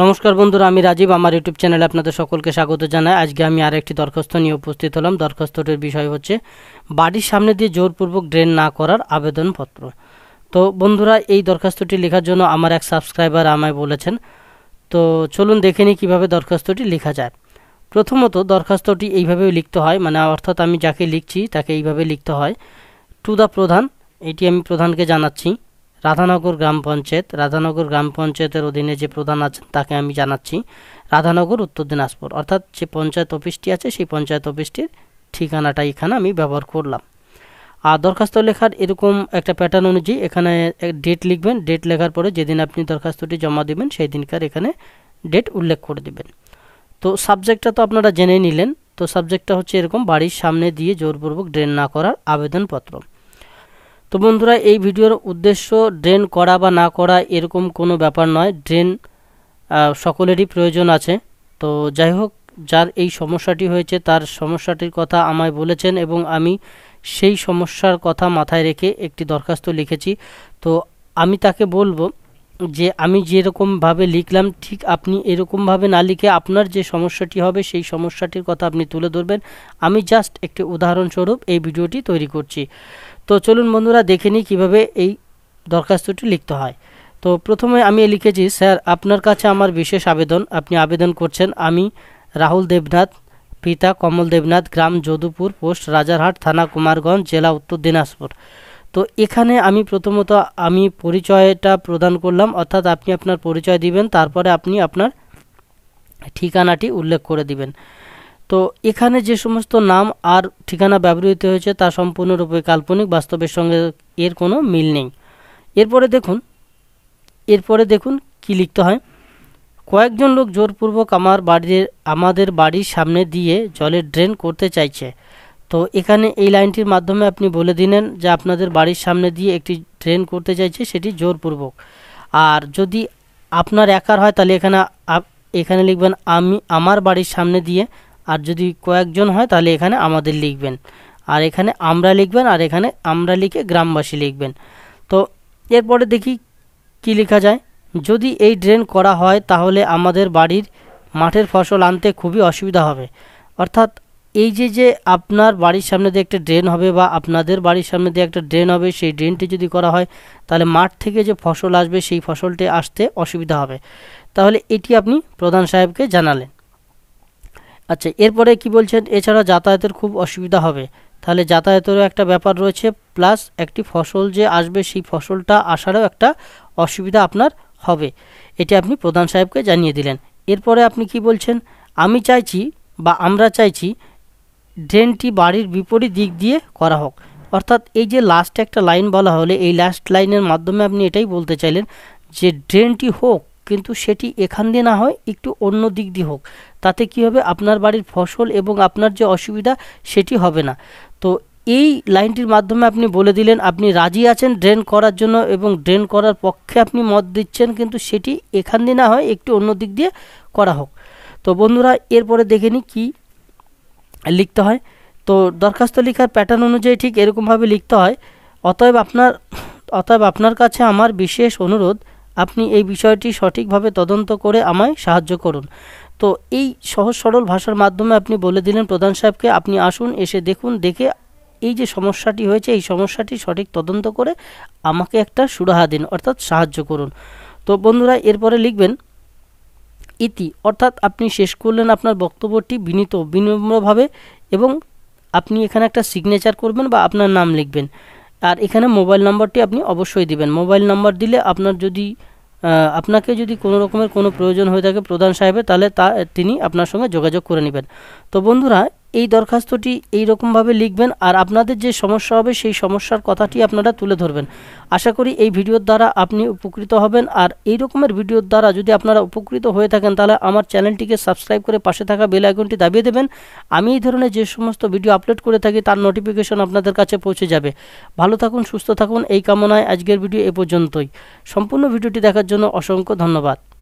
নমস্কার বন্ধুরা আমি রাজীব আমার ইউটিউব চ্যানেলে আপনাদের সকলকে স্বাগত জানাই আজকে আমি আর একটি দরখাস্ত নিয়ে উপস্থিত হলাম দরখাস্তটির বিষয় হচ্ছে বাড়ির সামনে দিয়ে জোরপূর্বক ড্রেন না করার আবেদনপত্র তো বন্ধুরা এই দরখাস্তটি লেখার জন্য আমার এক সাবস্ক্রাইবার আমায় বলেছেন তো চলুন দেখে নিই কীভাবে দরখাস্তটি লেখা যায় প্রথমত দরখাস্তটি এইভাবে লিখতে হয় মানে অর্থাৎ আমি যাকে লিখছি তাকে এইভাবে লিখতে হয় টু দ্য প্রধান এটি আমি প্রধানকে জানাচ্ছি রাধানগর গ্রাম পঞ্চায়েত রাধানগর গ্রাম পঞ্চায়েতের অধীনে যে প্রধান আছেন তাকে আমি জানাচ্ছি রাধানগর উত্তর দিনাজপুর অর্থাৎ যে পঞ্চায়েত অফিসটি আছে সেই পঞ্চায়েত অফিসটির ঠিকানাটা এখানে আমি ব্যবহার করলাম আর দরখাস্ত লেখার এরকম একটা প্যাটার্ন অনুযায়ী এখানে ডেট লিখবেন ডেট লেখার পরে যেদিন আপনি দরখাস্তটি জমা দেবেন সেই দিনকার এখানে ডেট উল্লেখ করে দেবেন তো সাবজেক্টটা তো আপনারা জেনে নিলেন তো সাবজেক্টটা হচ্ছে এরকম বাড়ির সামনে দিয়ে জোরপূর্বক ড্রেন না করার আবেদনপত্র তো বন্ধুরা এই ভিডিওর উদ্দেশ্য ড্রেন করা বা না করা এরকম কোনো ব্যাপার নয় ড্রেন সকলেরই প্রয়োজন আছে তো যাই হোক যার এই সমস্যাটি হয়েছে তার সমস্যাটির কথা আমায় বলেছেন এবং আমি সেই সমস্যার কথা মাথায় রেখে একটি দরখাস্ত লিখেছি তো আমি তাকে বলবো যে আমি যেরকমভাবে লিখলাম ঠিক আপনি এরকমভাবে না লিখে আপনার যে সমস্যাটি হবে সেই সমস্যাটির কথা আপনি তুলে ধরবেন আমি জাস্ট একটি উদাহরণস্বরূপ এই ভিডিওটি তৈরি করছি তো চলুন বন্ধুরা দেখে নিই কীভাবে এই দরখাস্তটি লিখতে হয় তো প্রথমে আমি লিখেছি স্যার আপনার কাছে আমার বিশেষ আবেদন আপনি আবেদন করছেন আমি রাহুল দেবনাথ পিতা কমল দেবনাথ গ্রাম যদুপুর পোস্ট রাজারহাট থানা কুমারগঞ্জ জেলা উত্তর দিনাজপুর তো এখানে আমি প্রথমত আমি পরিচয়টা প্রদান করলাম অর্থাৎ আপনি আপনার পরিচয় দিবেন তারপরে আপনি আপনার ঠিকানাটি উল্লেখ করে দিবেন তো এখানে যে সমস্ত নাম আর ঠিকানা ব্যবহৃত হয়েছে তা সম্পূর্ণরূপে কাল্পনিক বাস্তবের সঙ্গে এর কোনো মিল নেই এরপরে দেখুন এরপরে দেখুন কি লিখতে হয় কয়েকজন লোক জোরপূর্বক আমার বাড়ির আমাদের বাড়ির সামনে দিয়ে জলের ড্রেন করতে চাইছে তো এখানে এই লাইনটির মাধ্যমে আপনি বলে দিলেন যে আপনাদের বাড়ির সামনে দিয়ে একটি ট্রেন করতে চাইছে সেটি জোরপূর্বক আর যদি আপনার একার হয় তাহলে এখানে এখানে লিখবেন আমি আমার বাড়ির সামনে দিয়ে আর যদি কয়েকজন হয় তাহলে এখানে আমাদের লিখবেন আর এখানে আমরা লিখবেন আর এখানে আমরা লিখে গ্রামবাসী লিখবেন তো এরপরে দেখি কি লেখা যায় যদি এই ড্রেন করা হয় তাহলে আমাদের বাড়ির মাঠের ফসল আনতে খুবই অসুবিধা হবে অর্থাৎ এই যে যে আপনার বাড়ির সামনে দিয়ে একটা ড্রেন হবে বা আপনাদের বাড়ির সামনে দিয়ে একটা ড্রেন হবে সেই ড্রেনটি যদি করা হয় তাহলে মাঠ থেকে যে ফসল আসবে সেই ফসলটি আসতে অসুবিধা হবে তাহলে এটি আপনি প্রধান সাহেবকে জানালেন আচ্ছা এরপরে কি বলছেন এছাড়া যাতায়াতের খুব অসুবিধা হবে তাহলে যাতায়াতেরও একটা ব্যাপার রয়েছে প্লাস একটি ফসল যে আসবে সেই ফসলটা আসারও একটা অসুবিধা আপনার হবে এটি আপনি প্রধান সাহেবকে জানিয়ে দিলেন এরপরে আপনি কি বলছেন আমি চাইছি বা আমরা চাইছি ড্রেনটি বাড়ির বিপরীত দিক দিয়ে করা হোক অর্থাৎ এই যে লাস্ট একটা লাইন বলা হলে এই লাস্ট লাইনের মাধ্যমে আপনি এটাই বলতে চাইলেন যে ড্রেনটি হোক কিন্তু সেটি এখান দিয়ে না হয় একটু অন্য দিক দিয়ে হোক তাতে কি হবে আপনার বাড়ির ফসল এবং আপনার যে অসুবিধা সেটি হবে না তো এই লাইনটির মাধ্যমে আপনি বলে দিলেন আপনি রাজি আছেন ড্রেন করার জন্য এবং ড্রেন করার পক্ষে আপনি মত দিচ্ছেন কিন্তু সেটি এখান দিয়ে না হয় একটু অন্য দিক দিয়ে করা হোক তো বন্ধুরা এরপরে দেখে নিই কী লিখতে হয় তো দরখাস্ত লেখার প্যাটার্ন অনুযায়ী ঠিক এরকমভাবে লিখতে হয় অতএব আপনার অতএব আপনার কাছে আমার বিশেষ অনুরোধ আপনি এই বিষয়টি সঠিকভাবে তদন্ত করে আমায় সাহায্য করুন তো এই সহজ সরল ভাষার মাধ্যমে আপনি বলে দিলেন প্রধান সাহেবকে আপনি আসুন এসে দেখুন দেখে এই যে সমস্যাটি হয়েছে এই সমস্যাটি সঠিক তদন্ত করে আমাকে একটা সুরাহা দিন অর্থাৎ সাহায্য করুন তো বন্ধুরা এরপরে লিখবেন ইতি অর্থাৎ আপনি শেষ করলেন আপনার বক্তব্যটি বিনীত বিনম্রভাবে এবং আপনি এখানে একটা সিগনেচার করবেন বা আপনার নাম লিখবেন আর এখানে মোবাইল নাম্বারটি আপনি অবশ্যই দিবেন মোবাইল নাম্বার দিলে আপনার যদি আপনাকে যদি কোনো রকমের কোনো প্রয়োজন হয়ে থাকে প্রধান সাহেবের তাহলে তা তিনি আপনার সঙ্গে যোগাযোগ করে নেবেন তো বন্ধুরা এই দরখাস্তটি এই রকমভাবে লিখবেন আর আপনাদের যে সমস্যা হবে সেই সমস্যার কথাটি আপনারা তুলে ধরবেন আশা করি এই ভিডিওর দ্বারা আপনি উপকৃত হবেন আর এই রকমের ভিডিওর দ্বারা যদি আপনারা উপকৃত হয়ে থাকেন তাহলে আমার চ্যানেলটিকে সাবস্ক্রাইব করে পাশে থাকা বেল আইকনটি দাবিয়ে দেবেন আমি এই ধরনের যে সমস্ত ভিডিও আপলোড করে থাকি তার নোটিফিকেশন আপনাদের কাছে পৌঁছে যাবে ভালো থাকুন সুস্থ থাকুন এই কামনায় আজকের ভিডিও এ পর্যন্তই সম্পূর্ণ ভিডিওটি দেখার জন্য অসংখ্য ধন্যবাদ